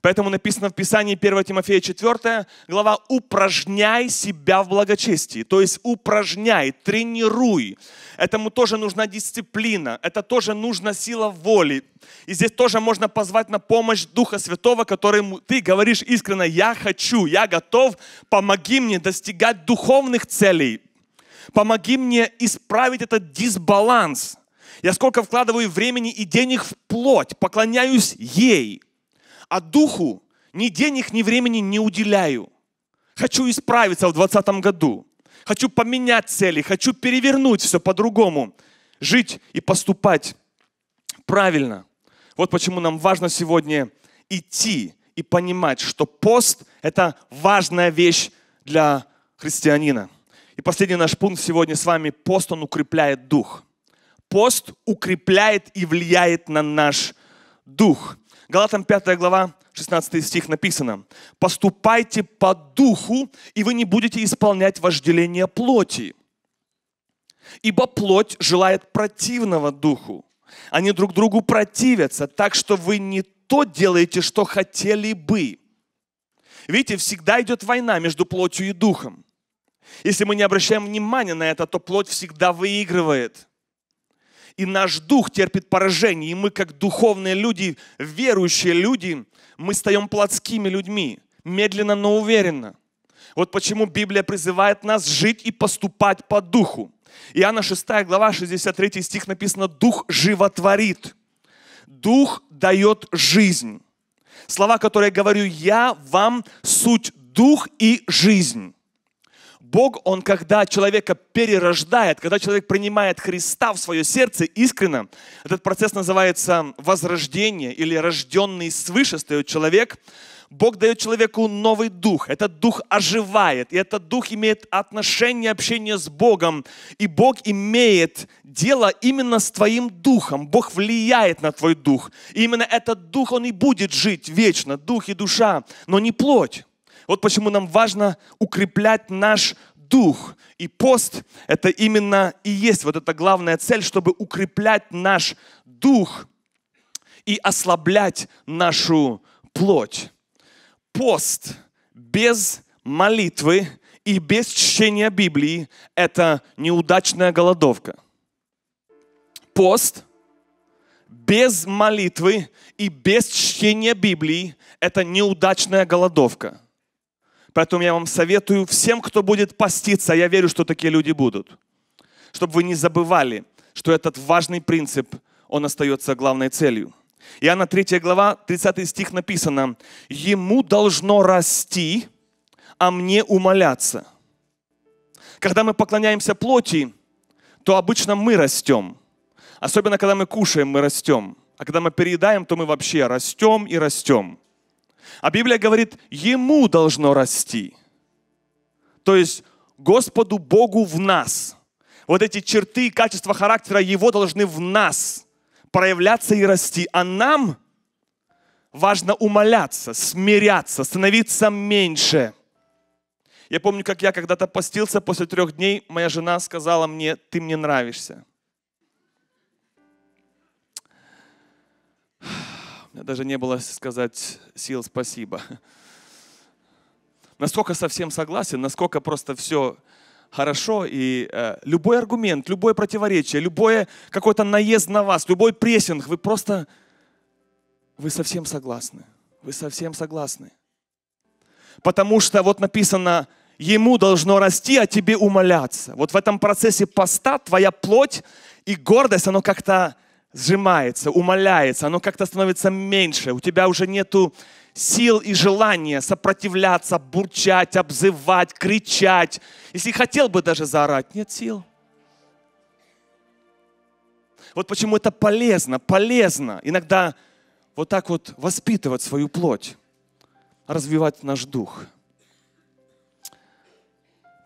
Поэтому написано в Писании 1 Тимофея 4 глава «Упражняй себя в благочестии». То есть упражняй, тренируй. Этому тоже нужна дисциплина, это тоже нужна сила воли. И здесь тоже можно позвать на помощь Духа Святого, которому ты говоришь искренне «Я хочу, я готов, помоги мне достигать духовных целей». Помоги мне исправить этот дисбаланс. Я сколько вкладываю времени и денег в плоть, поклоняюсь ей – а духу ни денег, ни времени не уделяю. Хочу исправиться в 2020 году. Хочу поменять цели, хочу перевернуть все по-другому. Жить и поступать правильно. Вот почему нам важно сегодня идти и понимать, что пост – это важная вещь для христианина. И последний наш пункт сегодня с вами – пост, он укрепляет дух. Пост укрепляет и влияет на наш дух. Галатам 5 глава, 16 стих написано. «Поступайте по духу, и вы не будете исполнять вожделение плоти. Ибо плоть желает противного духу. Они друг другу противятся, так что вы не то делаете, что хотели бы». Видите, всегда идет война между плотью и духом. Если мы не обращаем внимания на это, то плоть всегда выигрывает – и наш дух терпит поражение. И мы, как духовные люди, верующие люди, мы стаем плотскими людьми. Медленно, но уверенно. Вот почему Библия призывает нас жить и поступать по духу. Иоанна 6 глава 63 стих написано «Дух животворит». Дух дает жизнь. Слова, которые я говорю я, вам суть дух и жизнь. Бог, Он когда человека перерождает, когда человек принимает Христа в свое сердце искренно, этот процесс называется возрождение или рожденный свыше стоит человек, Бог дает человеку новый дух. Этот дух оживает, и этот дух имеет отношение, общение с Богом. И Бог имеет дело именно с твоим духом. Бог влияет на твой дух. И именно этот дух, он и будет жить вечно, дух и душа, но не плоть. Вот почему нам важно укреплять наш дух. И пост – это именно и есть вот эта главная цель, чтобы укреплять наш дух и ослаблять нашу плоть. Пост без молитвы и без чтения Библии – это неудачная голодовка. Пост без молитвы и без чтения Библии – это неудачная голодовка. Поэтому я вам советую всем, кто будет поститься, а я верю, что такие люди будут, чтобы вы не забывали, что этот важный принцип, он остается главной целью. Иоанна 3 глава, 30 стих написано, «Ему должно расти, а мне умоляться». Когда мы поклоняемся плоти, то обычно мы растем. Особенно, когда мы кушаем, мы растем. А когда мы переедаем, то мы вообще растем и растем. А Библия говорит, ему должно расти. То есть Господу Богу в нас. Вот эти черты, и качества характера Его должны в нас проявляться и расти. А нам важно умоляться, смиряться, становиться меньше. Я помню, как я когда-то постился, после трех дней моя жена сказала мне, ты мне нравишься. даже не было сказать сил спасибо. Насколько совсем согласен, насколько просто все хорошо, и э, любой аргумент, любое противоречие, любое какой-то наезд на вас, любой прессинг, вы просто, вы совсем согласны, вы совсем согласны. Потому что вот написано, ему должно расти, а тебе умоляться. Вот в этом процессе поста твоя плоть и гордость, оно как-то сжимается, умоляется, оно как-то становится меньше, у тебя уже нету сил и желания сопротивляться, бурчать, обзывать, кричать. Если хотел бы даже заорать, нет сил. Вот почему это полезно, полезно иногда вот так вот воспитывать свою плоть, развивать наш дух.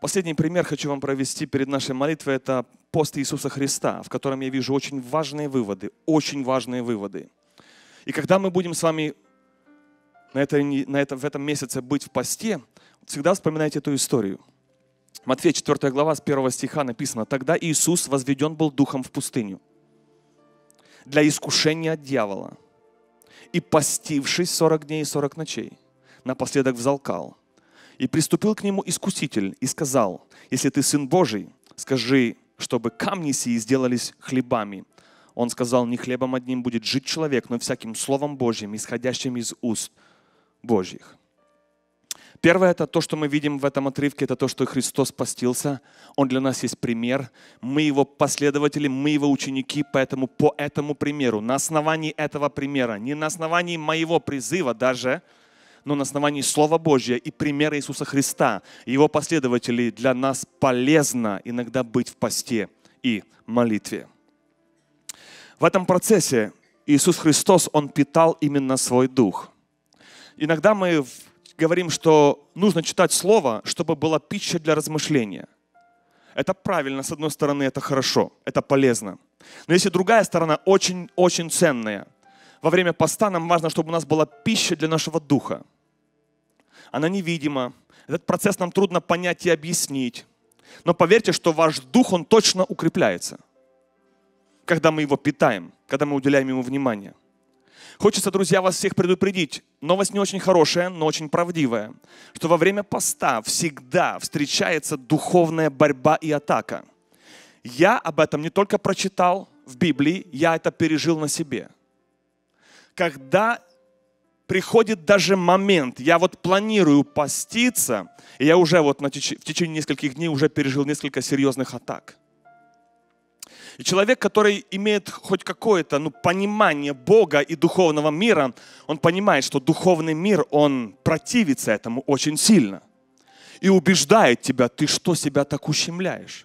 Последний пример хочу вам провести перед нашей молитвой. Это пост Иисуса Христа, в котором я вижу очень важные выводы, очень важные выводы. И когда мы будем с вами на это, на это, в этом месяце быть в посте, всегда вспоминайте эту историю. Матфея 4 глава с 1 стиха написано, «Тогда Иисус возведен был духом в пустыню для искушения от дьявола, и, постившись 40 дней и 40 ночей, напоследок взалкал. И приступил к нему искуситель и сказал, «Если ты сын Божий, скажи чтобы камни сии сделались хлебами. Он сказал, не хлебом одним будет жить человек, но всяким Словом Божьим, исходящим из уст Божьих. Первое – это то, что мы видим в этом отрывке, это то, что Христос постился. Он для нас есть пример. Мы Его последователи, мы Его ученики, поэтому по этому примеру, на основании этого примера, не на основании моего призыва даже – но на основании Слова Божьего и примера Иисуса Христа и Его последователей для нас полезно иногда быть в посте и молитве. В этом процессе Иисус Христос, Он питал именно свой дух. Иногда мы говорим, что нужно читать Слово, чтобы была пища для размышления. Это правильно, с одной стороны, это хорошо, это полезно. Но если другая сторона очень-очень ценная. Во время поста нам важно, чтобы у нас была пища для нашего духа она невидима. Этот процесс нам трудно понять и объяснить. Но поверьте, что ваш дух, он точно укрепляется, когда мы его питаем, когда мы уделяем ему внимание. Хочется, друзья, вас всех предупредить. Новость не очень хорошая, но очень правдивая. Что во время поста всегда встречается духовная борьба и атака. Я об этом не только прочитал в Библии, я это пережил на себе. Когда приходит даже момент, я вот планирую поститься, и я уже вот на теч... в течение нескольких дней уже пережил несколько серьезных атак. И человек, который имеет хоть какое-то ну, понимание Бога и духовного мира, он понимает, что духовный мир, он противится этому очень сильно. И убеждает тебя, ты что себя так ущемляешь?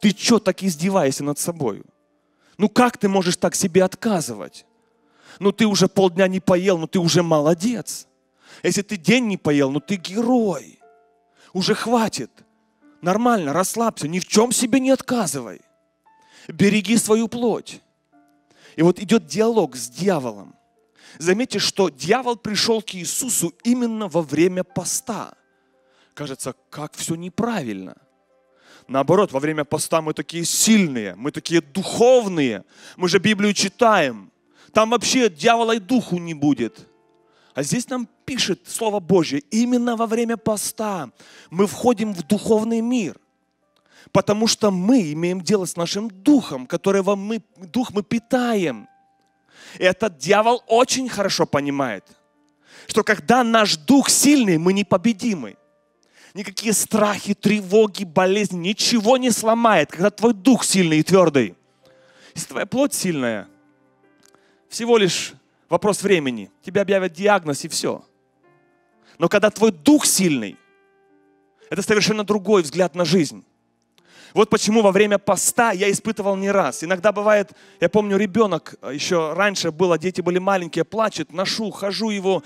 Ты что так издеваешься над собой? Ну как ты можешь так себе отказывать? ну ты уже полдня не поел, ну ты уже молодец. Если ты день не поел, ну ты герой. Уже хватит. Нормально, расслабься, ни в чем себе не отказывай. Береги свою плоть. И вот идет диалог с дьяволом. Заметьте, что дьявол пришел к Иисусу именно во время поста. Кажется, как все неправильно. Наоборот, во время поста мы такие сильные, мы такие духовные, мы же Библию читаем, там вообще дьявола и духу не будет. А здесь нам пишет Слово Божье, именно во время поста мы входим в духовный мир. Потому что мы имеем дело с нашим духом, которого мы, дух мы питаем. И этот дьявол очень хорошо понимает, что когда наш дух сильный, мы непобедимы. Никакие страхи, тревоги, болезни, ничего не сломает, когда твой дух сильный и твердый. Если твоя плоть сильная, всего лишь вопрос времени. Тебя объявят диагноз и все. Но когда твой дух сильный, это совершенно другой взгляд на жизнь. Вот почему во время поста я испытывал не раз. Иногда бывает, я помню, ребенок э, еще раньше было, дети были маленькие, плачет, ношу, хожу его,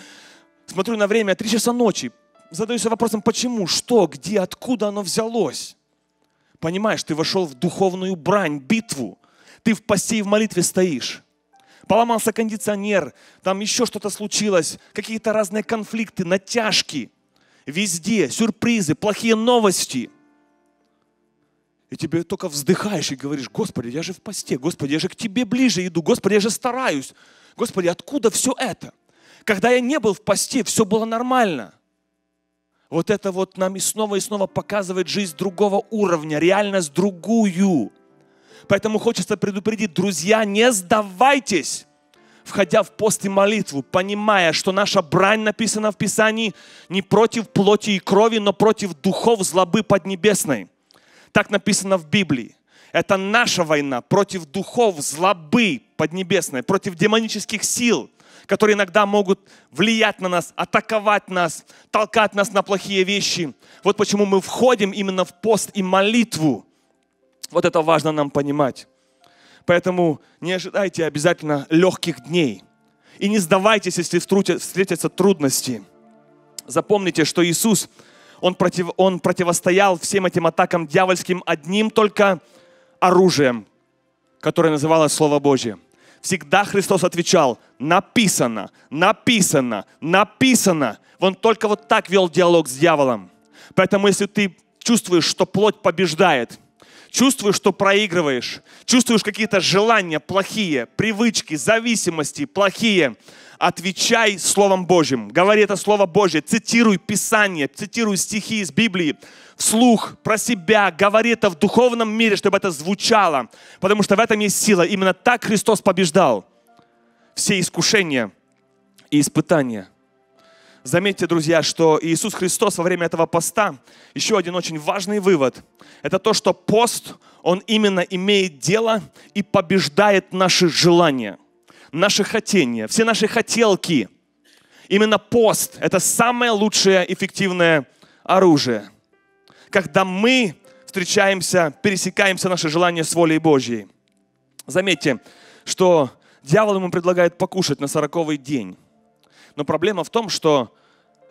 смотрю на время, три часа ночи, задаюсь вопросом, почему, что, где, откуда оно взялось. Понимаешь, ты вошел в духовную брань, битву. Ты в посте и в молитве стоишь поломался кондиционер, там еще что-то случилось, какие-то разные конфликты, натяжки, везде сюрпризы, плохие новости. И тебе только вздыхаешь и говоришь, Господи, я же в посте, Господи, я же к Тебе ближе иду, Господи, я же стараюсь. Господи, откуда все это? Когда я не был в посте, все было нормально. Вот это вот нам и снова и снова показывает жизнь другого уровня, реальность другую – Поэтому хочется предупредить, друзья, не сдавайтесь, входя в пост и молитву, понимая, что наша брань написана в Писании не против плоти и крови, но против духов злобы поднебесной. Так написано в Библии. Это наша война против духов злобы поднебесной, против демонических сил, которые иногда могут влиять на нас, атаковать нас, толкать нас на плохие вещи. Вот почему мы входим именно в пост и молитву, вот это важно нам понимать. Поэтому не ожидайте обязательно легких дней. И не сдавайтесь, если встретятся трудности. Запомните, что Иисус, он, против, он противостоял всем этим атакам дьявольским одним только оружием, которое называлось Слово Божье. Всегда Христос отвечал, написано, написано, написано. Он только вот так вел диалог с дьяволом. Поэтому если ты чувствуешь, что плоть побеждает – чувствуешь, что проигрываешь, чувствуешь какие-то желания плохие, привычки, зависимости плохие, отвечай Словом Божьим. Говори это Слово Божье, цитируй Писание, цитируй стихи из Библии, вслух, про себя, говори это в духовном мире, чтобы это звучало, потому что в этом есть сила. Именно так Христос побеждал все искушения и испытания – Заметьте, друзья, что Иисус Христос во время этого поста, еще один очень важный вывод, это то, что пост, он именно имеет дело и побеждает наши желания, наши хотения, все наши хотелки. Именно пост – это самое лучшее эффективное оружие. Когда мы встречаемся, пересекаемся наши желания с волей Божьей. Заметьте, что дьявол ему предлагает покушать на сороковый день. Но проблема в том, что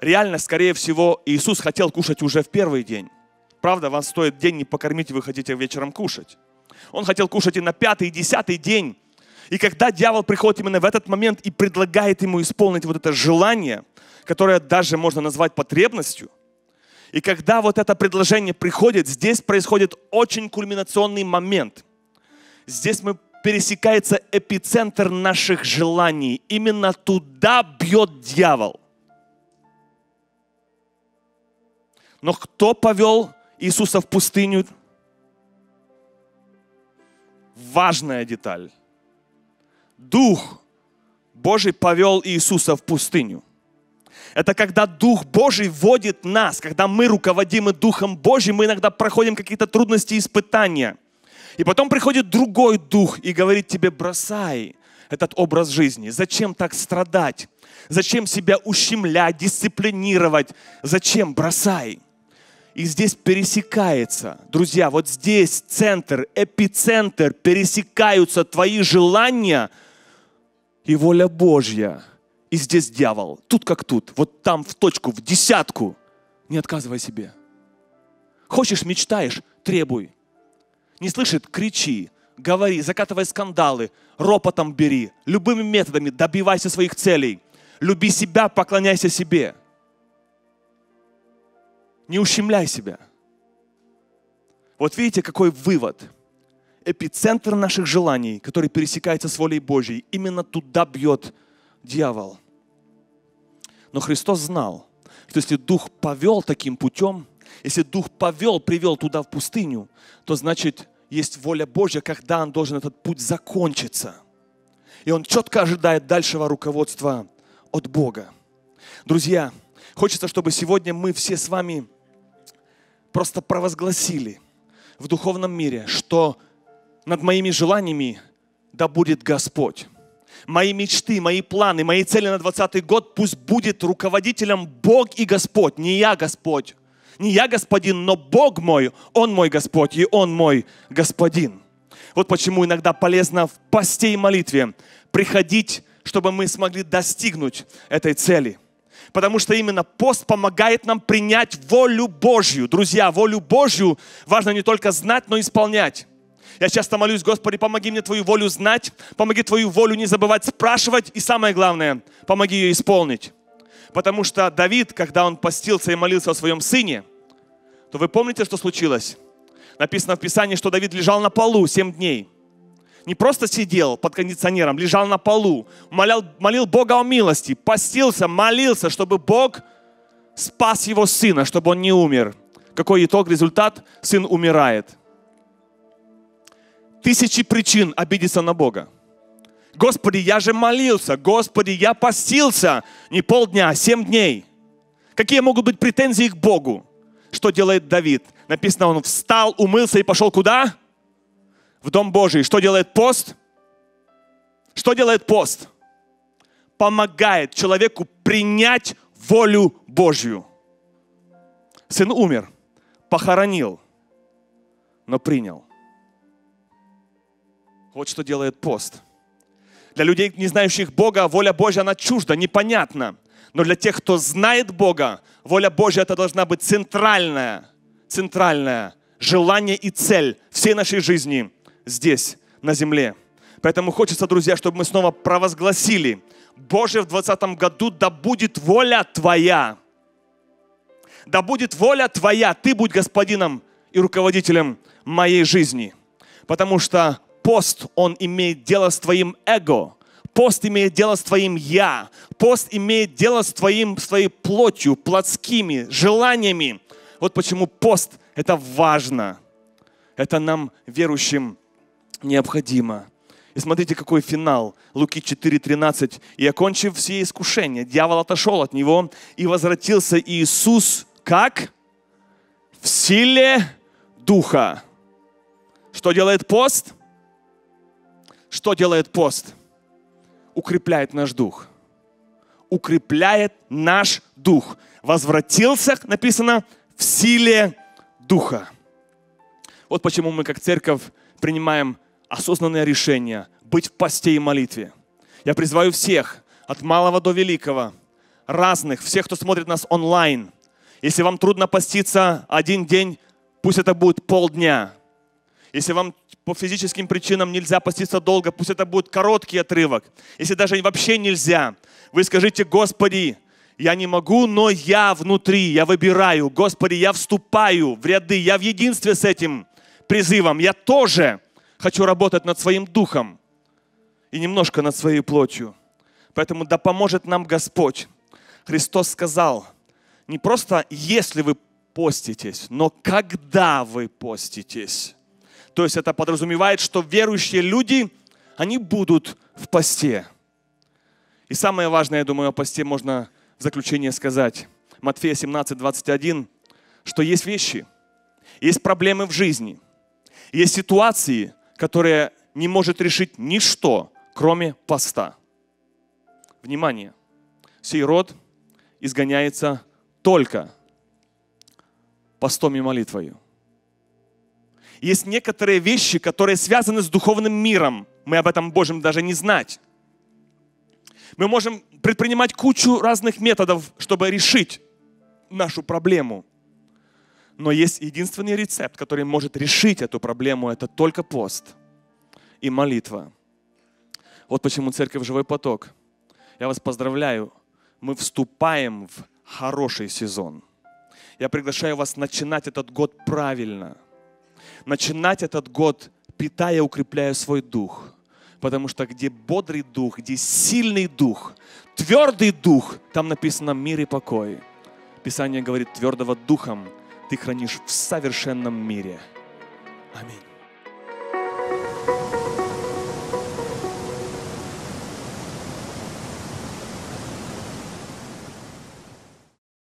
реально, скорее всего, Иисус хотел кушать уже в первый день. Правда, вам стоит день не покормить, вы хотите вечером кушать. Он хотел кушать и на пятый, и десятый день. И когда дьявол приходит именно в этот момент и предлагает ему исполнить вот это желание, которое даже можно назвать потребностью, и когда вот это предложение приходит, здесь происходит очень кульминационный момент. Здесь мы пересекается эпицентр наших желаний. Именно туда бьет дьявол. Но кто повел Иисуса в пустыню? Важная деталь. Дух Божий повел Иисуса в пустыню. Это когда Дух Божий вводит нас, когда мы руководимы Духом Божьим, мы иногда проходим какие-то трудности, испытания – и потом приходит другой дух и говорит тебе, бросай этот образ жизни. Зачем так страдать? Зачем себя ущемлять, дисциплинировать? Зачем? Бросай. И здесь пересекается, друзья, вот здесь центр, эпицентр, пересекаются твои желания и воля Божья. И здесь дьявол, тут как тут, вот там в точку, в десятку. Не отказывай себе. Хочешь, мечтаешь, требуй. Не слышит? Кричи, говори, закатывай скандалы, ропотом бери, любыми методами добивайся своих целей. Люби себя, поклоняйся себе. Не ущемляй себя. Вот видите, какой вывод. Эпицентр наших желаний, который пересекается с волей Божьей, именно туда бьет дьявол. Но Христос знал, что если Дух повел таким путем, если Дух повел, привел туда в пустыню, то значит есть воля Божья, когда он должен этот путь закончиться. И он четко ожидает дальшего руководства от Бога. Друзья, хочется, чтобы сегодня мы все с вами просто провозгласили в духовном мире, что над моими желаниями да будет Господь. Мои мечты, мои планы, мои цели на 20 год пусть будет руководителем Бог и Господь, не я Господь не я господин, но Бог мой, Он мой Господь, и Он мой Господин. Вот почему иногда полезно в посте и молитве приходить, чтобы мы смогли достигнуть этой цели. Потому что именно пост помогает нам принять волю Божью. Друзья, волю Божью важно не только знать, но и исполнять. Я часто молюсь, Господи, помоги мне Твою волю знать, помоги Твою волю не забывать спрашивать, и самое главное, помоги ее исполнить. Потому что Давид, когда он постился и молился о своем сыне, то вы помните, что случилось? Написано в Писании, что Давид лежал на полу семь дней. Не просто сидел под кондиционером, лежал на полу, молял, молил Бога о милости, постился, молился, чтобы Бог спас его сына, чтобы он не умер. Какой итог, результат? Сын умирает. Тысячи причин обидеться на Бога. Господи, я же молился, Господи, я постился не полдня, а семь дней. Какие могут быть претензии к Богу? Что делает Давид? Написано, он встал, умылся и пошел куда? В Дом Божий. Что делает пост? Что делает пост? Помогает человеку принять волю Божью. Сын умер, похоронил, но принял. Вот что делает пост – для людей, не знающих Бога, воля Божья, она чужда, непонятна. Но для тех, кто знает Бога, воля Божья это должна быть центральная, центральная желание и цель всей нашей жизни здесь, на земле. Поэтому хочется, друзья, чтобы мы снова провозгласили, Боже, в 20 году да будет воля Твоя. Да будет воля Твоя, Ты будь господином и руководителем моей жизни. Потому что пост, он имеет дело с твоим эго. Пост имеет дело с твоим «я». Пост имеет дело с, твоим, своей плотью, плотскими желаниями. Вот почему пост – это важно. Это нам, верующим, необходимо. И смотрите, какой финал. Луки 4:13. «И окончив все искушения, дьявол отошел от него, и возвратился Иисус как? В силе Духа». Что делает пост? Что делает пост? Укрепляет наш дух. Укрепляет наш дух. Возвратился, написано, в силе духа. Вот почему мы как церковь принимаем осознанное решение быть в посте и молитве. Я призываю всех, от малого до великого, разных, всех, кто смотрит нас онлайн. Если вам трудно поститься один день, пусть это будет полдня. Если вам по физическим причинам нельзя поститься долго, пусть это будет короткий отрывок. Если даже вообще нельзя, вы скажите, Господи, я не могу, но я внутри, я выбираю. Господи, я вступаю в ряды, я в единстве с этим призывом. Я тоже хочу работать над своим духом и немножко над своей плотью. Поэтому да поможет нам Господь. Христос сказал, не просто если вы поститесь, но когда вы поститесь. То есть это подразумевает, что верующие люди, они будут в посте. И самое важное, я думаю, о посте можно в заключение сказать. Матфея 17, 21, что есть вещи, есть проблемы в жизни, есть ситуации, которые не может решить ничто, кроме поста. Внимание! Сей род изгоняется только постом и молитвою. Есть некоторые вещи, которые связаны с духовным миром. Мы об этом можем даже не знать. Мы можем предпринимать кучу разных методов, чтобы решить нашу проблему. Но есть единственный рецепт, который может решить эту проблему, это только пост и молитва. Вот почему церковь «Живой поток». Я вас поздравляю, мы вступаем в хороший сезон. Я приглашаю вас начинать этот год правильно – начинать этот год, питая укрепляя свой дух. Потому что где бодрый дух, где сильный дух, твердый дух, там написано мир и покой. Писание говорит, твердого духом ты хранишь в совершенном мире. Аминь.